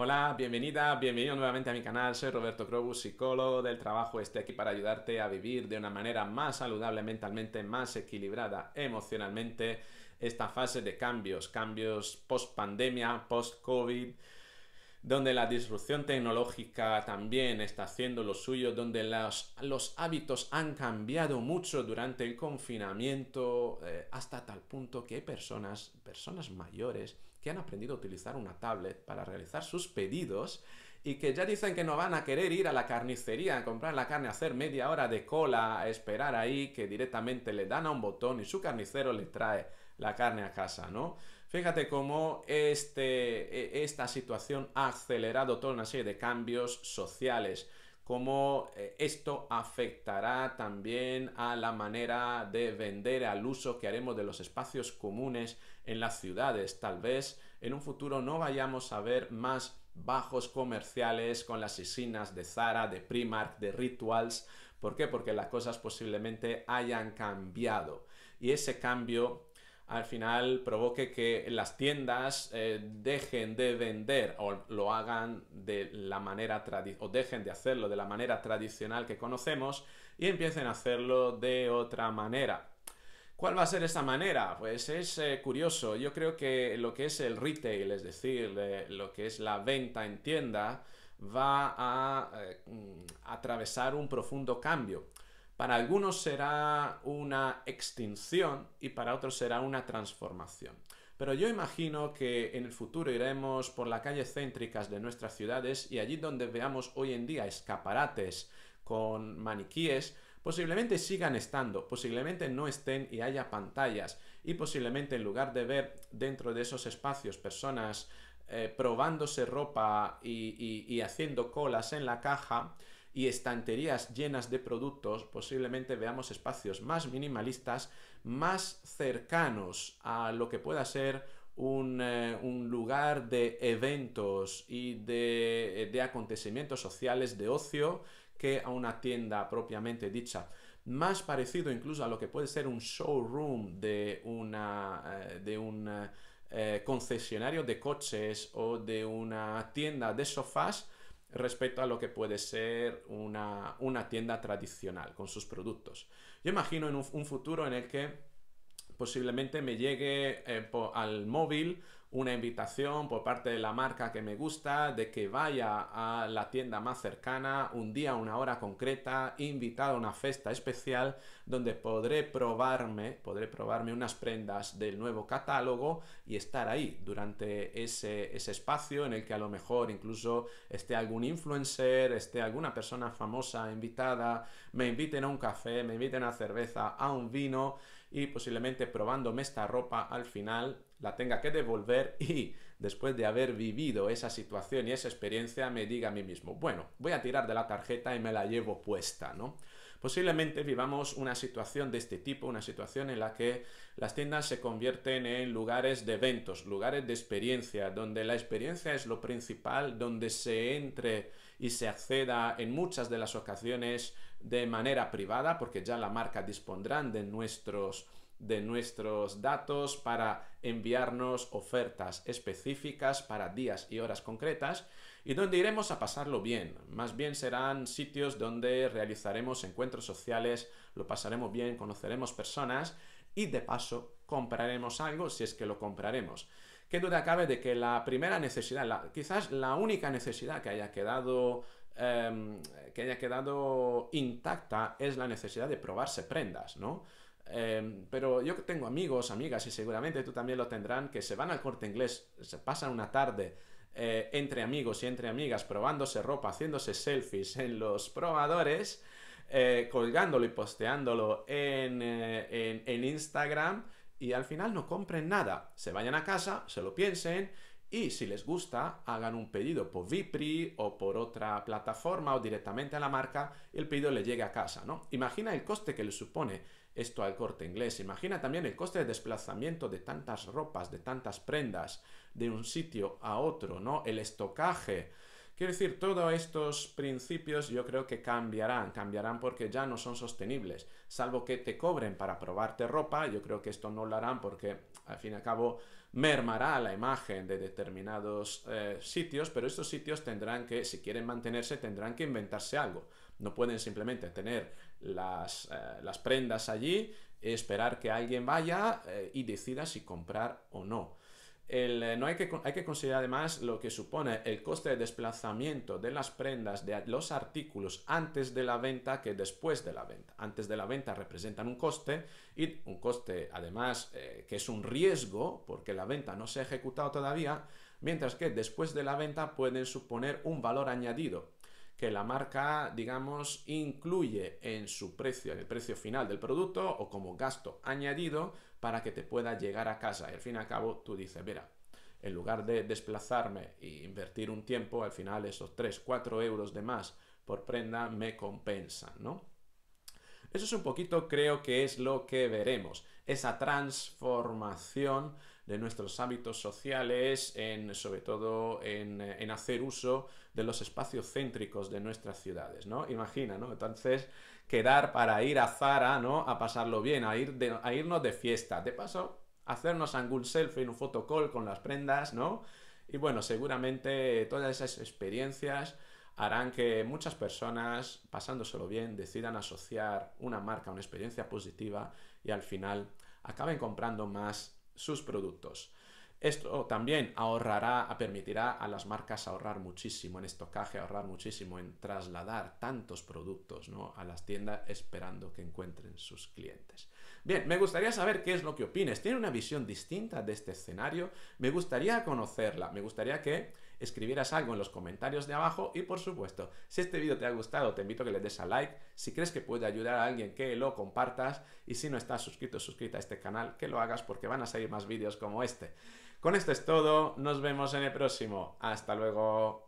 Hola, bienvenida, bienvenido nuevamente a mi canal. Soy Roberto Crobus, psicólogo del trabajo. Estoy aquí para ayudarte a vivir de una manera más saludable mentalmente, más equilibrada emocionalmente esta fase de cambios, cambios post pandemia, post COVID donde la disrupción tecnológica también está haciendo lo suyo, donde los, hábitos han cambiado mucho durante el confinamiento, eh, hasta tal punto que hay personas, personas mayores, que han aprendido a utilizar una tablet para realizar sus pedidos y que ya dicen que no van a querer ir a la carnicería a comprar la carne, a hacer media hora de cola, a esperar ahí, que directamente le dan a un botón y su carnicero le trae la carne a casa, ¿no? Fíjate cómo este, e, esta situación ha acelerado toda una serie de cambios sociales cómo e, esto afectará también a la manera de vender, al uso que haremos de los espacios comunes en las ciudades. Tal vez en un futuro no vayamos a ver más bajos comerciales con las isinas de Zara, de Primark, de Rituals. ¿Por qué? Porque las cosas posiblemente hayan cambiado. Y ese cambio al final provoque que las tiendas eh, dejen de vender o lo hagan de la manera o dejen de hacerlo de la manera tradicional que conocemos y empiecen a hacerlo de otra manera. ¿Cuál va a ser esa manera? Pues es eh, curioso. Yo creo que lo que es el retail, es decir, eh, lo que es la venta en tienda, va a mm, atravesar un profundo cambio. Para algunos será una extinción y para otros será una transformación. Pero yo imagino que en el futuro iremos por las calles céntricas de nuestras ciudades y allí donde veamos hoy en día escaparates con maniquíes, posiblemente sigan estando, posiblemente no estén y haya pantallas y posiblemente en lugar de ver dentro de esos espacios personas eh, probándose ropa y haciendo colas en la caja, y estanterías llenas de productos, posiblemente veamos espacios más minimalistas, más cercanos a lo que pueda ser un, eh, lugar de eventos y eh, de, acontecimientos sociales de ocio que a una tienda propiamente dicha más parecido incluso a lo que puede ser un showroom de, una, eh, de un concesionario de coches o de una tienda de sofás respecto a lo que puede ser una, tienda tradicional con sus productos. Yo imagino en un, futuro en el que posiblemente me llegue eh, al móvil una invitación por parte de la marca que me gusta de que vaya a la tienda más cercana un día, una hora concreta, invitado a una festa especial donde podré probarme, podré probarme unas prendas del nuevo catálogo y estar ahí durante ese, ese espacio en el que a lo mejor incluso esté algún influencer, esté alguna persona famosa invitada, me inviten a un café, me inviten a cerveza, a un vino y posiblemente probándome esta ropa al final la tenga que devolver y después de haber vivido esa situación y esa experiencia me diga a mí mismo, bueno, voy a tirar de la tarjeta y me la llevo puesta, ¿no? Posiblemente vivamos una situación de este tipo, una situación en la que las tiendas se convierten en lugares de eventos, lugares de experiencia, donde la experiencia es lo principal, donde se entre y se acceda en muchas de las ocasiones de manera privada, porque ya la marca dispondrán de nuestros de nuestros datos para enviarnos ofertas específicas para días y horas concretas y donde iremos a pasarlo bien. Más bien serán sitios donde realizaremos encuentros sociales, lo pasaremos bien, conoceremos personas y de paso compraremos algo si es que lo compraremos. Qué duda cabe de que la primera necesidad, quizás la única necesidad que haya quedado em, que haya quedado intacta es la necesidad de probarse prendas, ¿no? Em, pero yo tengo amigos, amigas, y seguramente tú también lo tendrán, que se van al corte inglés, se pasan una tarde eh, entre amigos y entre amigas probándose ropa, haciéndose selfies en los probadores, eh, colgándolo y posteándolo eh, en, en Instagram y al final no compren nada. Se vayan a casa, se lo piensen y si les gusta, hagan un pedido por Vipri o por otra plataforma o directamente a la marca y el pedido le llegue a casa, ¿no? Imagina el coste que le supone esto al corte inglés. Imagina también el coste de desplazamiento de tantas ropas, de tantas prendas, de un sitio a otro, ¿no? El estocaje, Quiero decir, todos estos principios yo creo que cambiarán, cambiarán porque ya no son sostenibles, salvo que te cobren para probarte ropa, yo creo que esto no lo harán porque al fin y al cabo mermará la imagen de determinados eh, sitios, pero estos sitios tendrán que, si quieren mantenerse, tendrán que inventarse algo. No pueden simplemente tener las, eh, prendas allí, esperar que alguien vaya eh, y decida si comprar o no. Eh, no hay que, considerar además lo que supone el coste de desplazamiento de las prendas, de los artículos antes de la venta que después de la venta. Antes de la venta representan un coste y un coste además eh, que es un riesgo porque la venta no se ha ejecutado todavía, mientras que después de la venta pueden suponer un valor añadido que la marca, digamos, incluye en su precio, en el precio final del producto o como gasto añadido para que te pueda llegar a casa. Y al fin y al cabo tú dices, mira, en lugar de desplazarme e invertir un tiempo, al final esos 3, 4 euros de más por prenda me compensan, ¿no? Eso es un poquito, creo que es lo que veremos esa transformación de nuestros hábitos sociales, en, sobre todo en, hacer uso de los espacios céntricos de nuestras ciudades, ¿no? Imagina, ¿no? Entonces, quedar para ir a Zara, ¿no? A pasarlo bien, a, a irnos de fiesta. De paso, hacernos algún selfie, un fotocall con las prendas, ¿no? Y bueno, seguramente todas esas experiencias harán que muchas personas, pasándoselo bien, decidan asociar una marca a una experiencia positiva y al final acaben comprando más sus productos. Esto también ahorrará, permitirá a las marcas ahorrar muchísimo en estocaje, ahorrar muchísimo en trasladar tantos productos ¿no? a las tiendas esperando que encuentren sus clientes. Bien, me gustaría saber qué es lo que opines. ¿Tiene una visión distinta de este escenario? Me gustaría conocerla, me gustaría que escribieras algo en los comentarios de abajo y por supuesto, si este vídeo te ha gustado, te invito a que le des a like, si crees que puede ayudar a alguien, que lo compartas y si no estás suscrito, suscrita a este canal, que lo hagas porque van a salir más vídeos como este. Con esto es todo, nos vemos en el próximo. Hasta luego.